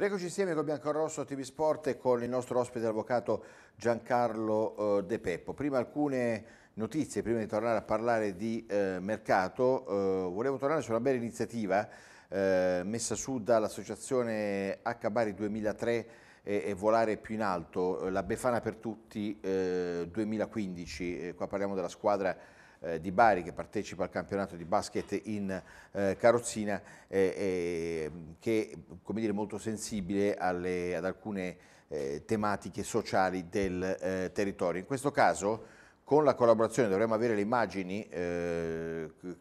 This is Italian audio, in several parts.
Eccoci insieme con Biancorosso TV Sport e con il nostro ospite avvocato Giancarlo eh, De Peppo. Prima alcune notizie, prima di tornare a parlare di eh, mercato, eh, volevo tornare su una bella iniziativa eh, messa su dall'associazione H Bari 2003 e, e, Volare più in alto, eh, la Befana per tutti 2015, eh, qua parliamo della squadra eh, di Bari che partecipa al campionato di basket in eh, carrozzina eh, eh che come dire, molto sensibile alle, ad alcune eh, tematiche sociali del eh, territorio. In questo caso con la collaborazione, dovremmo avere le immagini,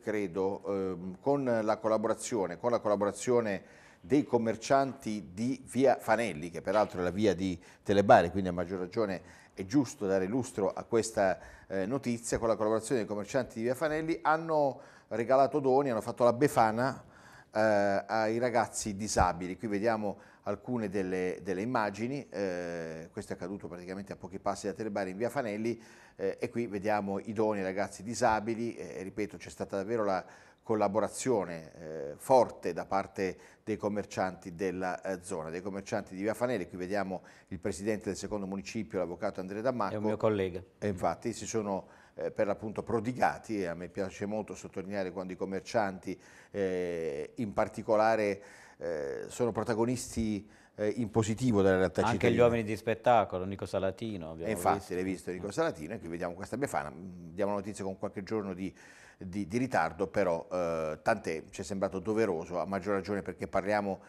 credo, ehm, con la collaborazione, con la collaborazione dei commercianti di via Fanelli, che peraltro è la via di Telebari, quindi a maggior ragione è giusto dare lustro a questa eh, notizia, con la collaborazione dei commercianti di Via Fanelli, hanno regalato doni, hanno fatto la befana eh, ai ragazzi disabili. Qui vediamo alcune delle, delle immagini, eh, questo è accaduto praticamente a pochi passi da Telebari in Via Fanelli eh, e qui vediamo i doni ai ragazzi disabili, eh, ripeto c'è stata davvero la collaborazione eh, forte da parte dei commercianti della eh, zona, dei commercianti di Via Fanelli, qui vediamo il presidente del secondo municipio, l'avvocato Andrea Dammacco. È un mio collega. E infatti si sono eh, per l'appunto prodigati, a me piace molto sottolineare quando i commercianti eh, in particolare eh, sono protagonisti eh, in positivo della realtà Anche cittadina. Anche gli uomini di spettacolo, Nico Salatino. E infatti, l'hai visto Nico Salatino, e qui vediamo questa Befana, mm, diamo notizia con qualche giorno di, di, di ritardo, però eh, tant'è, ci è sembrato doveroso, a maggior ragione perché parliamo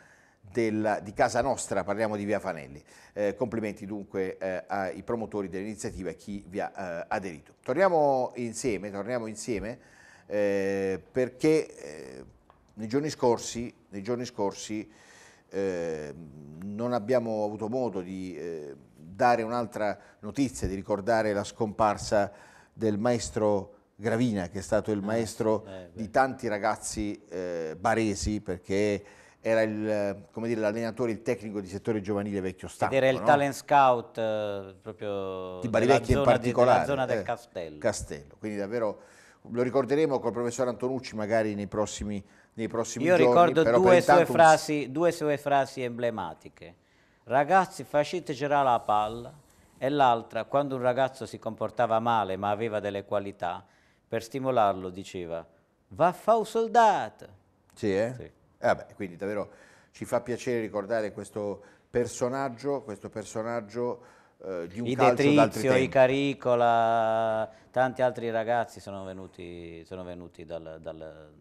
del, di casa nostra, parliamo di Via Fanelli. Eh, complimenti dunque eh, ai promotori dell'iniziativa e a chi vi ha eh, aderito. Torniamo insieme, torniamo insieme eh, perché eh, nei giorni scorsi, nei giorni scorsi Ehm, non abbiamo avuto modo di eh, dare un'altra notizia, di ricordare la scomparsa del maestro Gravina, che è stato il ah, maestro eh, di tanti ragazzi eh, baresi, perché era l'allenatore, il tecnico di settore giovanile vecchio stampo. Ed era il no? talent scout eh, proprio di Barivecchia in particolare. Di, della zona del eh, Castello. Castello, quindi davvero lo ricorderemo col professor Antonucci magari nei prossimi, nei prossimi Io giorni. Io ricordo due sue, frasi, un... due sue frasi emblematiche. Ragazzi, facete girare la palla. E l'altra, quando un ragazzo si comportava male ma aveva delle qualità, per stimolarlo diceva, va a un soldato. Sì, eh? Sì. Eh beh, quindi davvero ci fa piacere ricordare questo personaggio, questo personaggio eh, di un I calcio Detrizio, d'altri tempi. I Caricola, tanti altri ragazzi sono venuti, sono venuti dal, dal,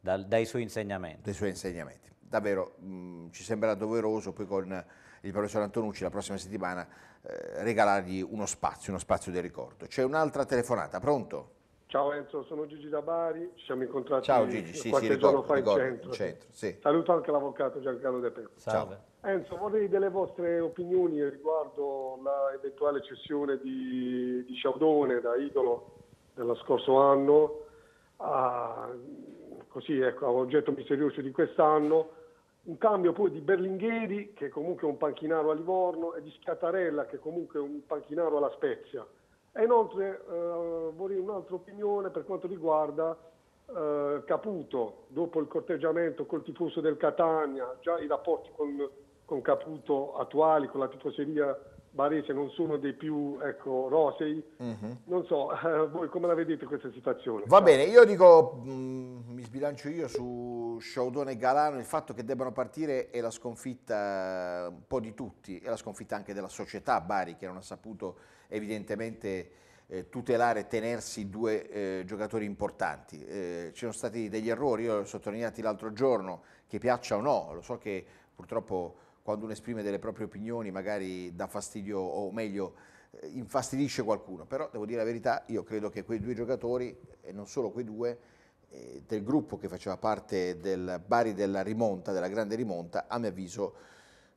dal, dai suoi insegnamenti. Dai suoi insegnamenti. Davvero mh, mm, ci sembra doveroso poi con il professor Antonucci la prossima settimana eh, regalargli uno spazio, uno spazio del ricordo. C'è un'altra telefonata, pronto? Ciao Enzo, sono Gigi da Bari, ci siamo incontrati Ciao Gigi, sì, qualche sì, giorno ricordo, in centro. centro sì. Saluto anche l'avvocato Giancarlo De Peppe. Salve. Enzo, vorrei delle vostre opinioni riguardo l'eventuale cessione di, di Sciaudone da Idolo dello scorso anno a, così, ecco, a oggetto misterioso di quest'anno, un cambio poi di Berlingheri che comunque è un panchinaro a Livorno e di Scattarella che comunque è un panchinaro alla Spezia. E inoltre eh, vorrei un'altra opinione per quanto riguarda eh, Caputo, dopo il corteggiamento col tifoso del Catania, già i rapporti con, con Caputo attuali, con la tifoseria barese non sono dei più ecco, rosei. Mm-hmm. Non so, eh, voi come la vedete questa situazione? Va bene, io dico, mh, mm, mi sbilancio io su Sciaudone e Galano, il fatto che debbano partire è la sconfitta eh, un po' di tutti, è la sconfitta anche della società Bari che non ha saputo evidentemente eh, tutelare e tenersi due eh, giocatori importanti. Eh, ci sono stati degli errori, io l'ho sottolineato l'altro giorno, che piaccia o no, lo so che purtroppo quando uno esprime delle proprie opinioni magari dà fastidio o meglio eh, infastidisce qualcuno, però devo dire la verità, io credo che quei due giocatori, e non solo quei due, eh, del gruppo che faceva parte del Bari della rimonta, della grande rimonta, a mio avviso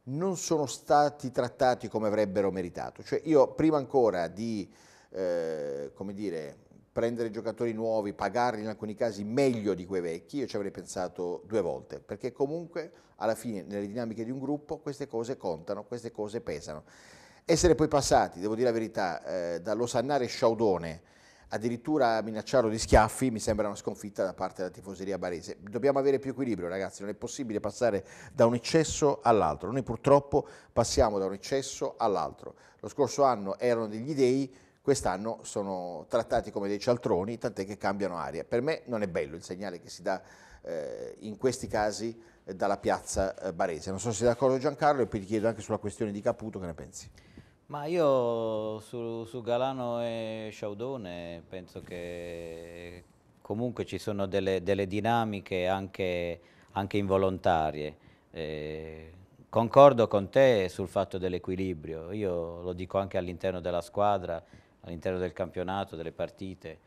non sono stati trattati come avrebbero meritato. Cioè io prima ancora di eh, come dire, prendere giocatori nuovi, pagarli in alcuni casi meglio di quei vecchi, io ci avrei pensato due volte, perché comunque alla fine nelle dinamiche di un gruppo queste cose contano, queste cose pesano. Essere poi passati, devo dire la verità, eh, dallo Sannare Sciaudone, addirittura minacciarlo di schiaffi mi sembra una sconfitta da parte della tifoseria barese. Dobbiamo avere più equilibrio ragazzi, non è possibile passare da un eccesso all'altro, noi purtroppo passiamo da un eccesso all'altro. Lo scorso anno erano degli dei, quest'anno sono trattati come dei cialtroni, tant'è che cambiano aria. Per me non è bello il segnale che si dà eh, in questi casi eh, dalla piazza eh, barese. Non so se sei d'accordo Giancarlo e poi ti chiedo anche sulla questione di Caputo, che ne pensi? Ma io su, su Galano e Sciaudone penso che comunque ci sono delle, delle dinamiche anche, anche involontarie. Eh, concordo con te sul fatto dell'equilibrio, io lo dico anche all'interno della squadra, all'interno del campionato, delle partite.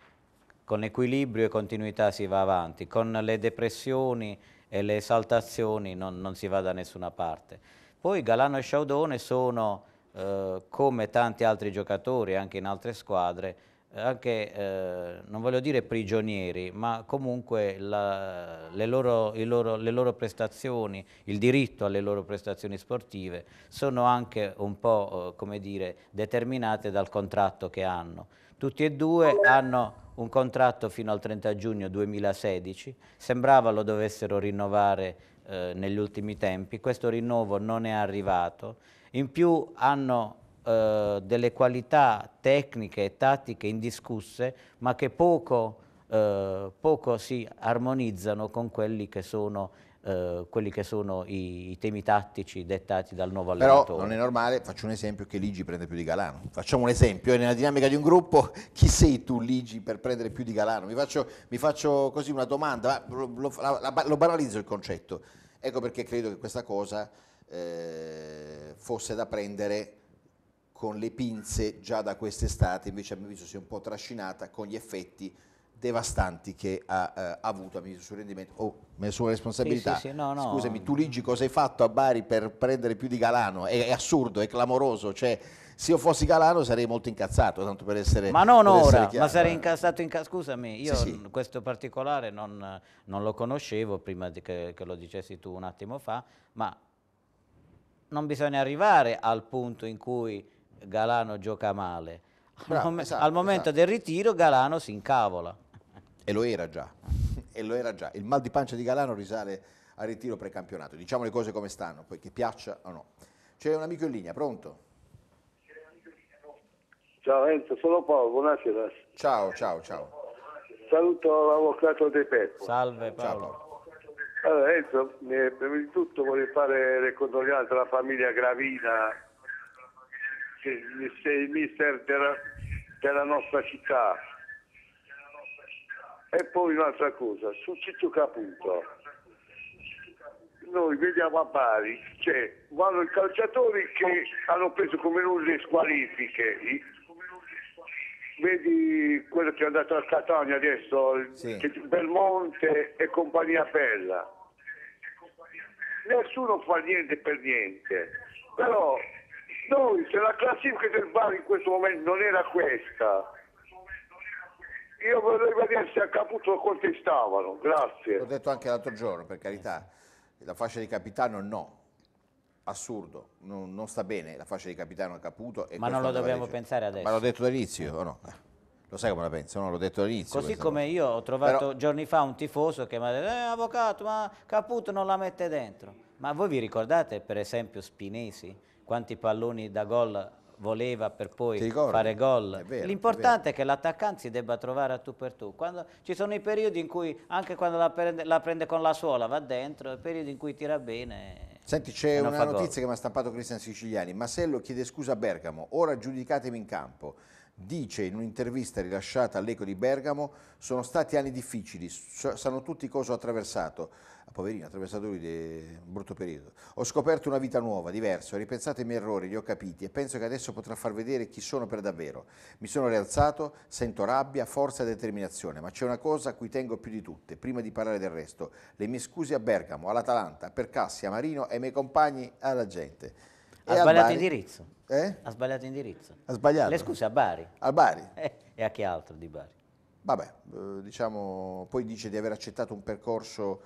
Con equilibrio e continuità si va avanti, con le depressioni e le esaltazioni non, non si va da nessuna parte. Poi Galano e Sciaudone sono eh, come tanti altri giocatori anche in altre squadre, eh, anche, eh, non voglio dire prigionieri, ma comunque la, le, loro, loro, le, loro, prestazioni, il diritto alle loro prestazioni sportive sono anche un po' eh, come dire, determinate dal contratto che hanno. Tutti e due hanno un contratto fino al 30 giugno 2016, sembrava lo dovessero rinnovare eh, negli ultimi tempi, questo rinnovo non è arrivato in più hanno eh, delle qualità tecniche e tattiche indiscusse, ma che poco, eh, poco si armonizzano con quelli che sono eh, quelli che sono i, i, temi tattici dettati dal nuovo allenatore. Però non è normale, faccio un esempio, che Ligi prende più di Galano. Facciamo un esempio, è nella dinamica di un gruppo, chi sei tu Ligi per prendere più di Galano? Mi faccio, mi faccio così una domanda, lo, lo, lo, lo banalizzo il concetto. Ecco perché credo che questa cosa eh, fosse da prendere con le pinze già da quest'estate, invece a mio avviso si è un po' trascinata con gli effetti devastanti che ha, eh, avuto a mio avviso sul rendimento. Oh, me sua responsabilità. Sì, sì, sì, no, no. Scusami, tu Ligi cosa hai fatto a Bari per prendere più di Galano? È, è, assurdo, è clamoroso, cioè se io fossi Galano sarei molto incazzato, tanto per essere Ma non ora, ma sarei eh. incazzato in scusami, io questo particolare non, non, lo conoscevo prima che, che lo dicessi tu un attimo fa, ma non bisogna arrivare al punto in cui Galano gioca male. Bravo, al, mom esatto, al, momento esatto. del ritiro Galano si incavola. E lo era già, e lo era già. Il mal di pancia di Galano risale al ritiro precampionato. Diciamo le cose come stanno, poi che piaccia o no. C'è un amico in linea, pronto? Ciao Enzo, sono Paolo, buonasera. Ciao, ciao, ciao. Saluto l'avvocato De Peppo. Salve Paolo. Ciao, Paolo. Allora, Enzo, eh, prima di tutto vorrei fare le condoglianze alla famiglia Gravina, che è il mister della, della nostra città. E poi un'altra cosa, su Ciccio Caputo. Noi vediamo a Bari, cioè, vanno i calciatori che hanno preso come lui le squalifiche. Vedi quello che è andato a Catania adesso, sì. Belmonte e compagnia bella nessuno fa niente per niente. Però noi, se la classifica del Bar in questo momento non era questa, io vorrei vedere se a Caputo lo contestavano. Grazie. L'ho detto anche l'altro giorno, per carità, la fascia di capitano no. Assurdo, non, non sta bene la fascia di capitano a Caputo. Ma non lo dobbiamo dice. pensare adesso. Ma l'ho detto all'inizio o no? Eh, lo sai come la penso, no? l'ho detto all'inizio. Così come cosa. io ho trovato Però... giorni fa un tifoso che mi ha detto, eh, avvocato, ma Caputo non la mette dentro. Ma voi vi ricordate per esempio Spinesi? Quanti palloni da gol voleva per poi fare gol. L'importante è, è, che l'attaccante si debba trovare a tu per tu. Quando, ci sono i periodi in cui, anche quando la prende, la prende con la suola, va dentro, i periodi in cui tira bene. Senti, c'è una notizia gol. che mi ha stampato Cristian Siciliani. Massello chiede scusa a Bergamo, ora giudicatemi in campo dice in un'intervista rilasciata all'Eco di Bergamo sono stati anni difficili, sanno tutti cosa ho attraversato. Ah, poverino, ha attraversato lui de... un brutto periodo. Ho scoperto una vita nuova, diversa, ho ripensato ai miei errori, li ho capiti e penso che adesso potrà far vedere chi sono per davvero. Mi sono rialzato, sento rabbia, forza e determinazione, ma c'è una cosa a cui tengo più di tutte, prima di parlare del resto, le mie scuse a Bergamo, all'Atalanta, per Cassia, Marino e ai miei compagni, alla gente. Ha sbagliato indirizzo. Eh? Ha sbagliato indirizzo. Ha sbagliato. Le scuse a Bari. A Bari. Eh, e a chi altro di Bari? Vabbè, eh, diciamo, poi dice di aver accettato un percorso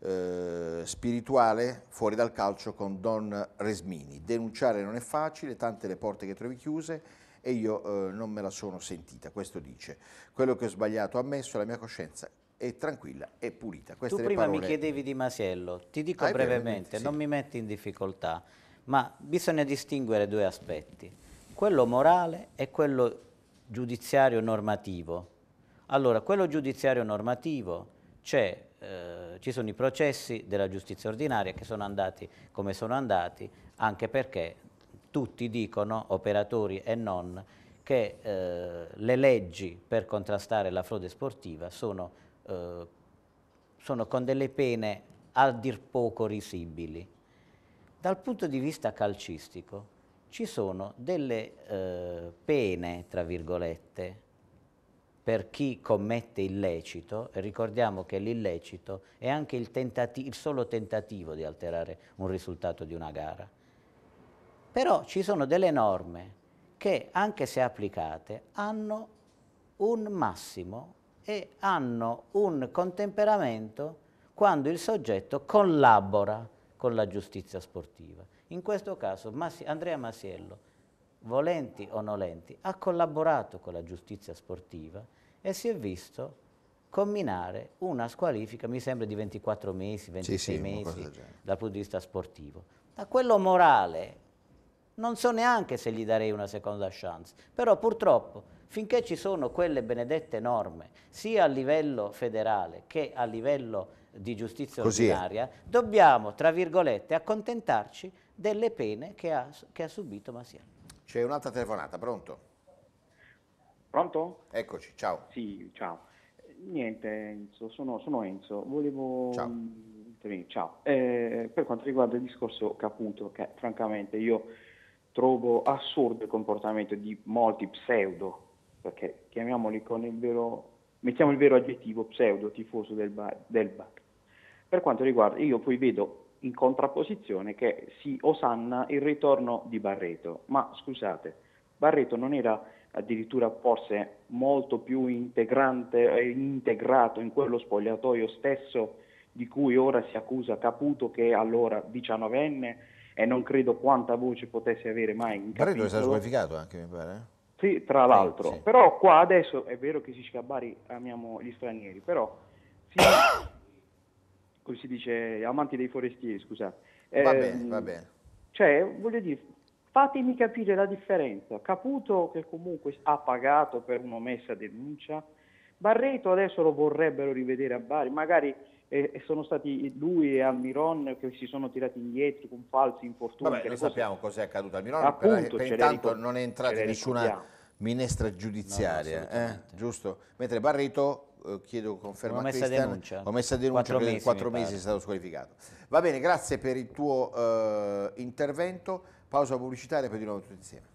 eh, spirituale fuori dal calcio con Don Resmini. Denunciare non è facile, tante le porte che trovi chiuse e io eh, non me la sono sentita, questo dice. Quello che ho sbagliato ha messo la mia coscienza è tranquilla e pulita. Queste tu prima parole... mi chiedevi di Masiello, ti dico ah, brevemente, sì. non mi metti in difficoltà ma bisogna distinguere due aspetti, quello morale e quello giudiziario normativo. Allora, quello giudiziario normativo c'è eh, ci sono i processi della giustizia ordinaria che sono andati come sono andati, anche perché tutti dicono, operatori e non, che eh, le leggi per contrastare la frode sportiva sono, eh, sono con delle pene a dir poco risibili. Dal punto di vista calcistico ci sono delle eh, pene, tra virgolette, per chi commette illecito, e ricordiamo che l'illecito è anche il, il, solo tentativo di alterare un risultato di una gara. Però ci sono delle norme che, anche se applicate, hanno un massimo e hanno un contemperamento quando il soggetto collabora con la giustizia sportiva. In questo caso Massi Andrea Masiello, volenti o nolenti, ha collaborato con la giustizia sportiva e si è visto combinare una squalifica, mi sembra di 24 mesi, 26 sì, sì, mesi dal punto di vista sportivo. Da quello morale non so neanche se gli darei una seconda chance, però purtroppo finché ci sono quelle benedette norme, sia a livello federale che a livello di giustizia Così ordinaria, è. dobbiamo, tra virgolette, accontentarci delle pene che ha, che ha subito Masiano. C'è un'altra telefonata, pronto? Pronto? Eccoci, ciao. Sì, ciao. Niente Enzo, sono, sono Enzo, volevo... Ciao. Mm, ciao. Eh, per quanto riguarda il discorso che appunto, che francamente io trovo assurdo il comportamento di molti pseudo, perché chiamiamoli con il vero, mettiamo il vero aggettivo pseudo tifoso del, ba, del BAC, per quanto riguarda, io poi vedo in contrapposizione che si osanna il ritorno di Barreto, ma scusate, Barreto non era addirittura forse molto più integrante e eh, integrato in quello spogliatoio stesso di cui ora si accusa Caputo che è allora diciannovenne e non credo quanta voce potesse avere mai in capitolo. Barreto è stato squalificato anche mi pare. Eh? Sì, tra l'altro. Eh, sì. Però qua adesso è vero che si scabari amiamo gli stranieri, però si, come si dice, amanti dei forestieri, scusate. Eh, va ehm, bene, va bene. Cioè, voglio dire, fatemi capire la differenza. Caputo che comunque ha pagato per un'omessa denuncia, Barreto adesso lo vorrebbero rivedere a Bari, magari eh, eh, sono stati lui e Almiron che si sono tirati indietro con falsi infortuni. Vabbè, noi sappiamo cosa è accaduto Almiron, Appunto, per, per intanto non è entrata nessuna minestra giudiziaria, no, eh? giusto? Mentre Barreto eh, chiedo conferma ho messa Christian, denuncia. Ho messa denuncia quattro mesi, quattro mesi è stato squalificato. Va bene, grazie per il tuo eh, intervento. Pausa pubblicitaria e poi di nuovo tutti insieme.